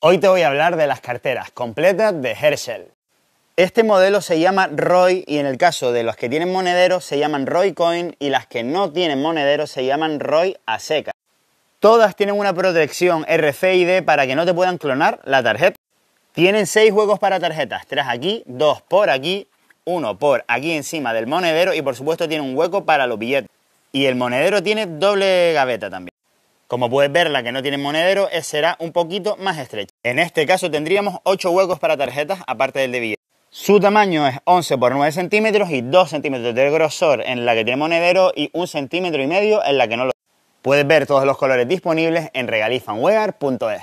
Hoy te voy a hablar de las carteras completas de Herschel. Este modelo se llama ROY y en el caso de los que tienen monedero se llaman Roy Coin y las que no tienen monedero se llaman Roy a seca. Todas tienen una protección RFID para que no te puedan clonar la tarjeta. Tienen seis huecos para tarjetas, tres aquí, dos por aquí, uno por aquí encima del monedero y por supuesto tiene un hueco para los billetes. Y el monedero tiene doble gaveta también. Como puedes ver, la que no tiene monedero eh, será un poquito más estrecha. En este caso tendríamos 8 huecos para tarjetas aparte del de billete. Su tamaño es 11 por 9 centímetros y 2 centímetros de grosor en la que tiene monedero y 1 centímetro y medio en la que no lo tiene. Puedes ver todos los colores disponibles en regalifanwear.es